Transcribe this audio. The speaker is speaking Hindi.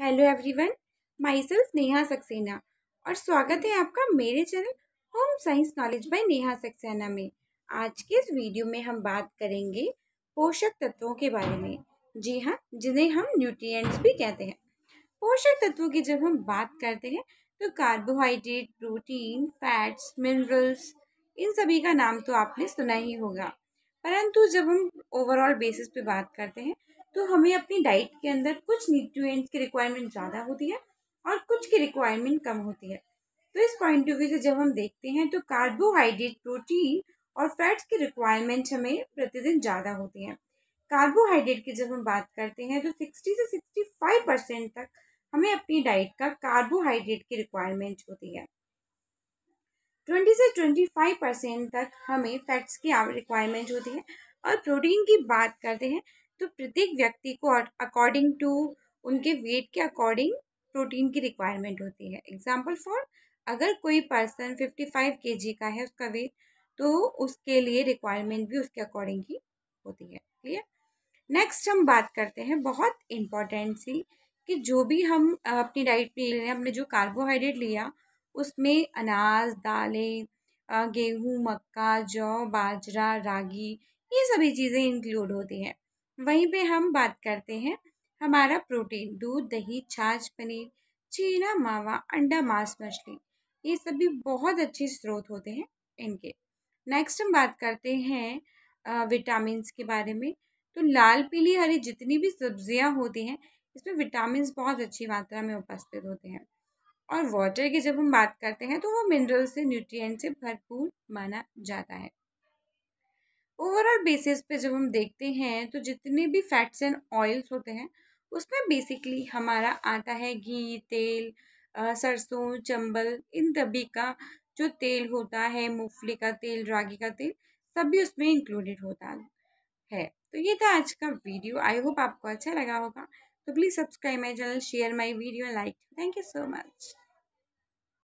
hello everyone myself Neha Saxena और स्वागत है आपका मेरे channel home science knowledge by Neha Saxena में आज के इस वीडियो में हम बात करेंगे पोषक तत्वों के बारे में जी हाँ जिन्हें हम न्यूट्रिएंट्स भी कहते हैं पोषक तत्वों की जब हम बात करते हैं तो कार्बोहाइड्रेट प्रोटीन फैट्स मिनरल्स इन सभी का नाम तो आपने सुना ही होगा परंतु जब हम ओवरऑल बेसिस पे बात करते हैं तो हमें अपनी डाइट के अंदर कुछ न्यूट्रिएंट्स की रिक्वायरमेंट ज़्यादा होती है और कुछ की रिक्वायरमेंट कम होती है तो इस पॉइंट ऑफ व्यू से जब हम देखते हैं तो कार्बोहाइड्रेट प्रोटीन और फैट्स की रिक्वायरमेंट हमें प्रतिदिन ज़्यादा होती है कार्बोहाइड्रेट की जब हम बात करते हैं तो सिक्सटी से सिक्सटी फाइव परसेंट तक हमें अपनी डाइट का कार्बोहाइड्रेट की रिक्वायरमेंट होती है ट्वेंटी से ट्वेंटी फाइव परसेंट तक हमें फैट्स की रिक्वायरमेंट होती है और प्रोटीन की बात करते हैं तो प्रत्येक व्यक्ति को अकॉर्डिंग टू उनके वेट के अकॉर्डिंग प्रोटीन की रिक्वायरमेंट होती है एग्जाम्पल फॉर अगर कोई पर्सन फिफ्टी फाइव के जी का है उसका वेट तो उसके लिए रिक्वायरमेंट भी उसके अकॉर्डिंग ही होती है क्लियर नेक्स्ट हम बात करते हैं बहुत इम्पॉर्टेंट सी कि जो भी हम अपनी डाइट में ले रहे हैं हमने जो कार्बोहाइड्रेट लिया उसमें अनाज दालें गेहूँ मक्का जौ बाजरा रागी ये सभी चीज़ें इंक्लूड होती हैं वहीं पे हम बात करते हैं हमारा प्रोटीन दूध दही छाछ पनीर चीना मावा अंडा मांस मछली ये सभी बहुत अच्छे स्रोत होते हैं इनके नेक्स्ट हम बात करते हैं विटामिन के बारे में तो लाल पीली हरी जितनी भी सब्जियां होती हैं इसमें विटामिन बहुत अच्छी मात्रा में उपस्थित होते हैं और वाटर की जब हम बात करते हैं तो वो मिनरल से न्यूट्रिएंट से भरपूर माना जाता है ओवरऑल बेसिस पे जब हम देखते हैं तो जितने भी फैट्स एंड ऑयल्स होते हैं उसमें बेसिकली हमारा आता है घी तेल सरसों चंबल इन सभी का जो तेल होता है मूंगफली का तेल रागी का तेल सभी उसमें इंक्लूडेड होता है तो ये था आज का वीडियो आई होप आपको अच्छा लगा होगा तो please subscribe my channel share my video like thank you so much